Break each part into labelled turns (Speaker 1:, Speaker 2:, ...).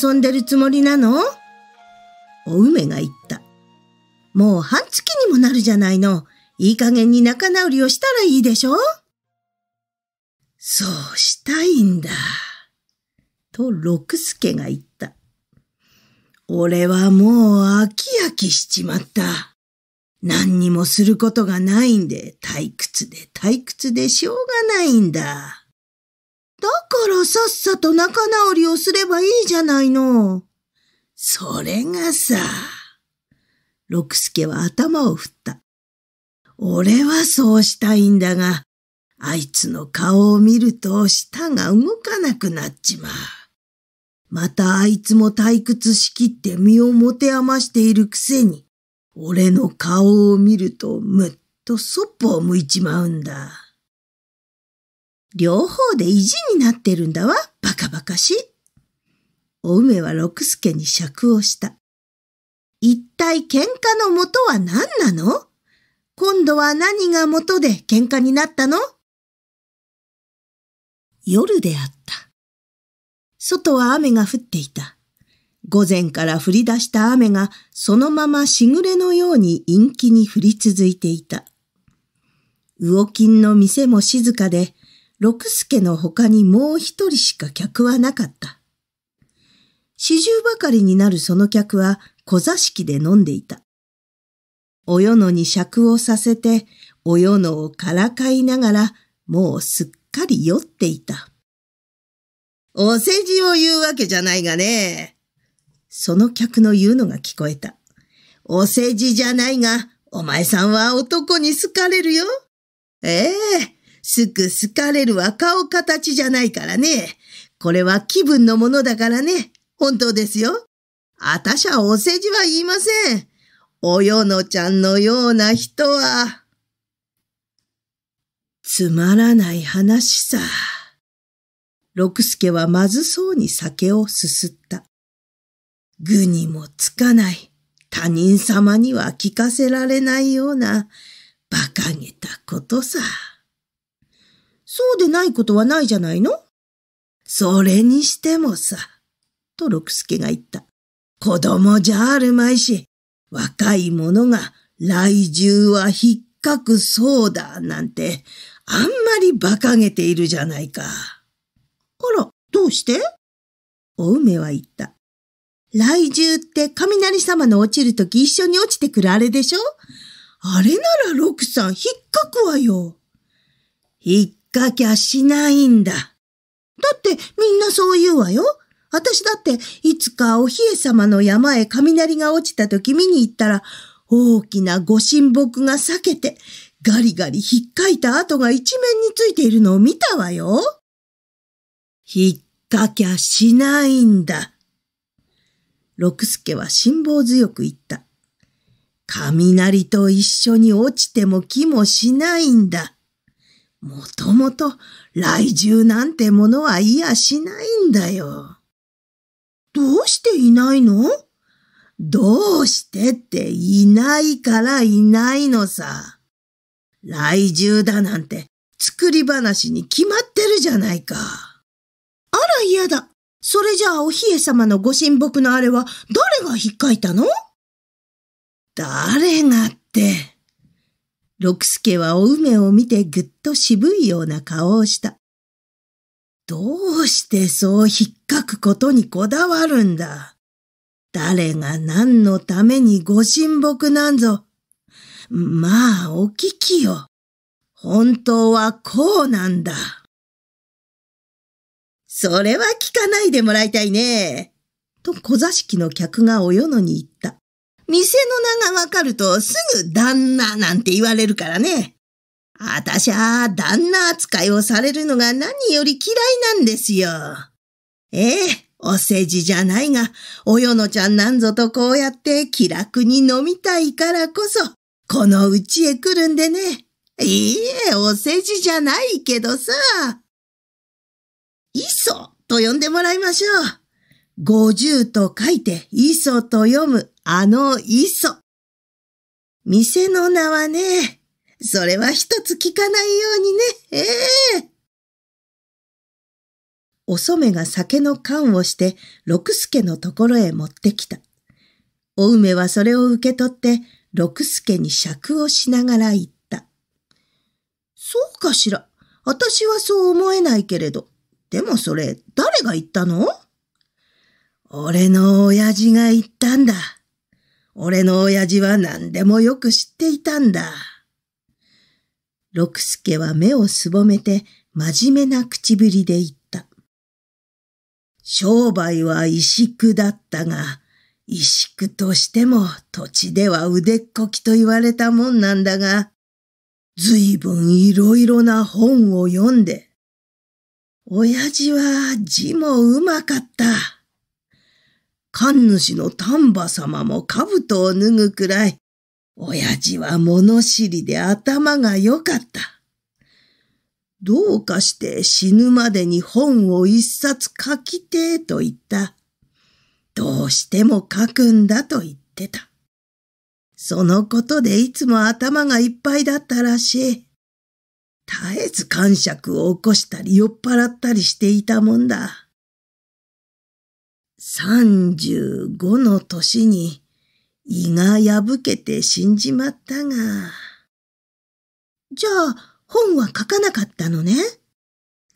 Speaker 1: 遊んでるつもりなのお梅が言った。もう半月にもなるじゃないの。いい加減に仲直りをしたらいいでしょそうしたいんだ。と六助が言った。俺はもう飽き飽きしちまった。何にもすることがないんで退屈で退屈でしょうがないんだ。だからさっさと仲直りをすればいいじゃないの。それがさ、六助は頭を振った。俺はそうしたいんだが、あいつの顔を見ると舌が動かなくなっちまう。またあいつも退屈しきって身を持て余しているくせに、俺の顔を見るとむっとそっぽを向いちまうんだ。両方で意地になってるんだわ、バカバカしい。お梅は六助に尺をした。一体喧嘩の元は何なの今度は何が元で喧嘩になったの夜であった。外は雨が降っていた。午前から降り出した雨がそのまましぐれのように陰気に降り続いていた。魚金の店も静かで、六助の他にもう一人しか客はなかった。四十ばかりになるその客は小座敷で飲んでいた。およのに酌をさせて、およのをからかいながら、もうすっかり酔っていた。お世辞を言うわけじゃないがね。その客の言うのが聞こえた。お世辞じゃないが、お前さんは男に好かれるよ。ええすぐ好かれるは顔形じゃないからね。これは気分のものだからね。本当ですよ。あたしゃお世辞は言いません。およのちゃんのような人は。つまらない話さ。六助はまずそうに酒をすすった。具にもつかない、他人様には聞かせられないような、馬鹿げたことさ。そうでないことはないじゃないのそれにしてもさ、と六助が言った。子供じゃあるまいし、若い者が来獣は引っかくそうだなんて、あんまり馬鹿げているじゃないか。あら、どうしてお梅は言った。雷獣って雷様の落ちるとき一緒に落ちてくるあれでしょあれなら六さん引っかくわよ。っかきゃしないんだ。だってみんなそう言うわよ。私だっていつかお姫様の山へ雷が落ちた時見に行ったら大きなご神木が裂けてガリガリひっかいた跡が一面についているのを見たわよ。ひっかきゃしないんだ。六助は辛抱強く言った。雷と一緒に落ちても気もしないんだ。もともと雷獣なんてものはいやしないんだよ。どうしていないのどうしてっていないからいないのさ。雷獣だなんて作り話に決まってるじゃないか。あら嫌だ。それじゃあお姫え様のご神木のあれは誰が引っかいたの誰がって。六助はお梅を見てぐっと渋いような顔をした。どうしてそう引っかくことにこだわるんだ。誰が何のためにご神木なんぞ。まあ、お聞きよ。本当はこうなんだ。それは聞かないでもらいたいね。と小座敷の客がおよのに言った。店の名がわかるとすぐ旦那なんて言われるからね。あたしゃ、旦那扱いをされるのが何より嫌いなんですよ。ええ、お世辞じゃないが、およのちゃんなんぞとこうやって気楽に飲みたいからこそ、このうちへ来るんでね。いいえ、お世辞じゃないけどさ。いそと呼んでもらいましょう。五十と書いて、いそと読むあの磯。店の名はね、それは一つ聞かないようにね、ええー、お染が酒の缶をして、六助のところへ持ってきた。お梅はそれを受け取って、六助に酌をしながら言った。そうかしら。私はそう思えないけれど。でもそれ、誰が言ったの俺の親父が言ったんだ。俺の親父は何でもよく知っていたんだ。六助は目をすぼめて真面目な口ぶりで言った。商売は石工だったが、石工としても土地では腕っこきと言われたもんなんだが、随分いろいろな本を読んで、親父は字もうまかった。神主の丹波様も兜を脱ぐくらい、親父は物知りで頭が良かった。どうかして死ぬまでに本を一冊書きてえと言った。どうしても書くんだと言ってた。そのことでいつも頭がいっぱいだったらしい。絶えず感触を起こしたり酔っ払ったりしていたもんだ。35の年に胃が破けて死んじまったが。じゃあ本は書かなかったのね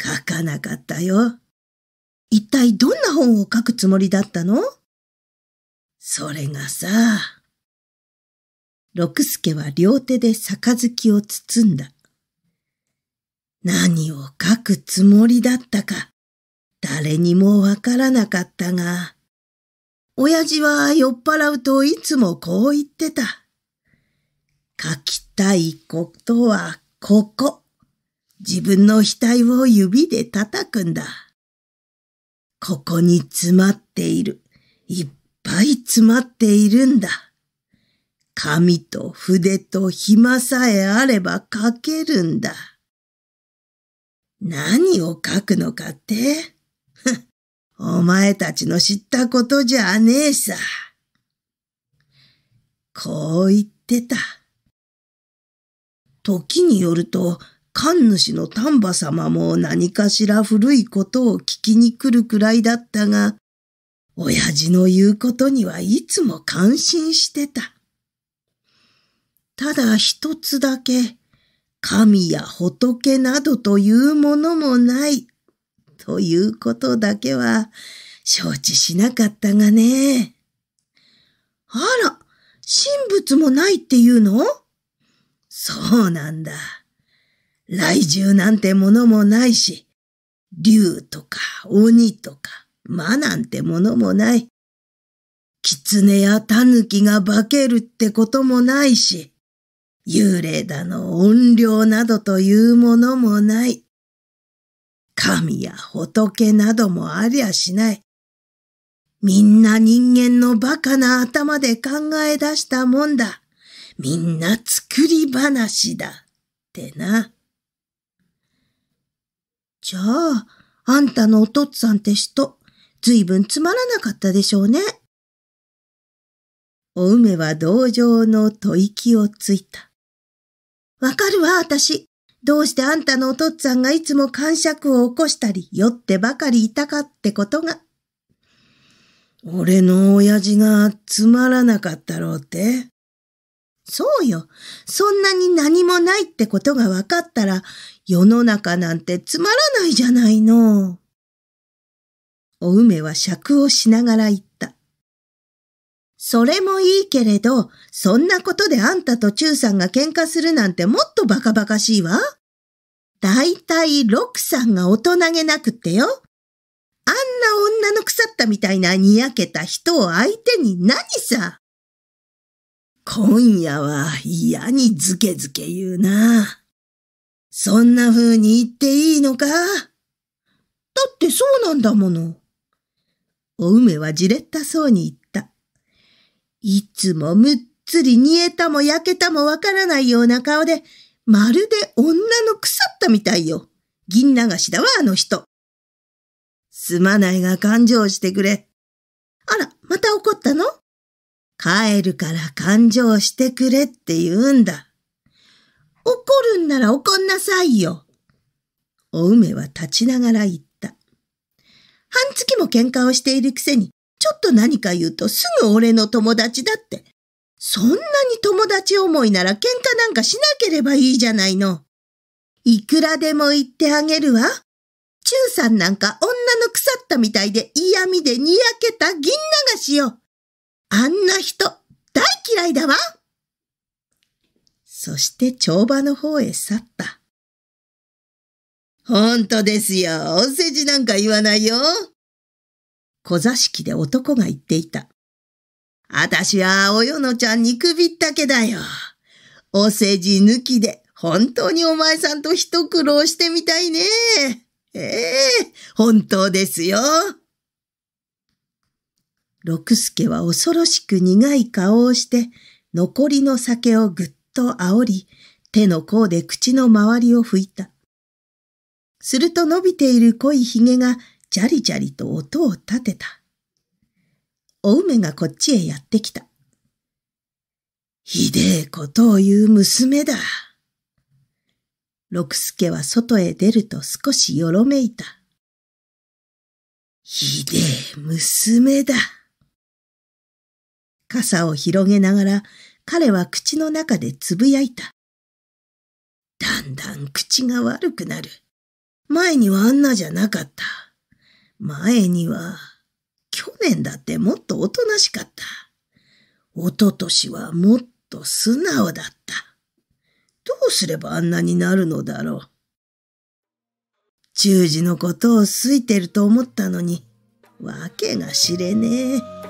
Speaker 1: 書かなかったよ。一体どんな本を書くつもりだったのそれがさ、六助は両手で杯を包んだ。何を書くつもりだったか、誰にもわからなかったが、親父は酔っ払うといつもこう言ってた。書きたいことはここ。自分の額を指で叩くんだ。ここに詰まっている。いっぱい詰まっているんだ。紙と筆と暇さえあれば書けるんだ。何を書くのかってお前たちの知ったことじゃねえさ。こう言ってた。時によると、神主の丹波様も何かしら古いことを聞きに来るくらいだったが、親父の言うことにはいつも感心してた。ただ一つだけ、神や仏などというものもないということだけは承知しなかったがね。あら、神仏もないっていうのそうなんだ。雷獣なんてものもないし、竜とか鬼とか魔なんてものもない。狐や狸が化けるってこともないし、幽霊だの怨霊などというものもない。神や仏などもありゃしない。みんな人間の馬鹿な頭で考え出したもんだ。みんな作り話だ。ってな。じゃあ、あんたのお父っつぁんって人、ずいぶんつまらなかったでしょうね。お梅は同情の吐息をついた。わかるわ、あたし。どうしてあんたのお父っつぁんがいつも感触を起こしたり、酔ってばかりいたかってことが。俺の親父がつまらなかったろうってそうよ。そんなに何もないってことが分かったら、世の中なんてつまらないじゃないの。お梅は尺をしながら言っそれもいいけれど、そんなことであんたと中さんが喧嘩するなんてもっとバカバカしいわ。だいたい六さんが大人げなくってよ。あんな女の腐ったみたいなにやけた人を相手に何さ。今夜は嫌にズケズケ言うな。そんな風に言っていいのかだってそうなんだもの。お梅はじれったそうに言った。いつもむっつり煮えたも焼けたもわからないような顔で、まるで女の腐ったみたいよ。銀流しだわ、あの人。すまないが勘定してくれ。あら、また怒ったの帰るから勘定してくれって言うんだ。怒るんなら怒んなさいよ。お梅は立ちながら言った。半月も喧嘩をしているくせに、ちょっと何か言うとすぐ俺の友達だって。そんなに友達思いなら喧嘩なんかしなければいいじゃないの。いくらでも言ってあげるわ。中さんなんか女の腐ったみたいで嫌味でにやけた銀流しよ。あんな人、大嫌いだわ。そして帳場の方へ去った。ほんとですよ。お世辞なんか言わないよ。小座敷で男が言っていた。あたしはおよのちゃんに首ったけだよ。お世辞抜きで本当にお前さんと一苦労してみたいね。ええ本当ですよ。六助は恐ろしく苦い顔をして、残りの酒をぐっと煽り、手の甲で口の周りを拭いた。すると伸びている濃い髭がじゃりじゃりと音を立てた。お梅がこっちへやってきた。ひでえことを言う娘だ。六助は外へ出ると少しよろめいた。ひでえ娘だ。傘を広げながら彼は口の中でつぶやいた。だんだん口が悪くなる。前にはあんなじゃなかった。前には、去年だってもっとおとなしかった。おととしはもっと素直だった。どうすればあんなになるのだろう。十字のことを好いてると思ったのに、わけが知れねえ。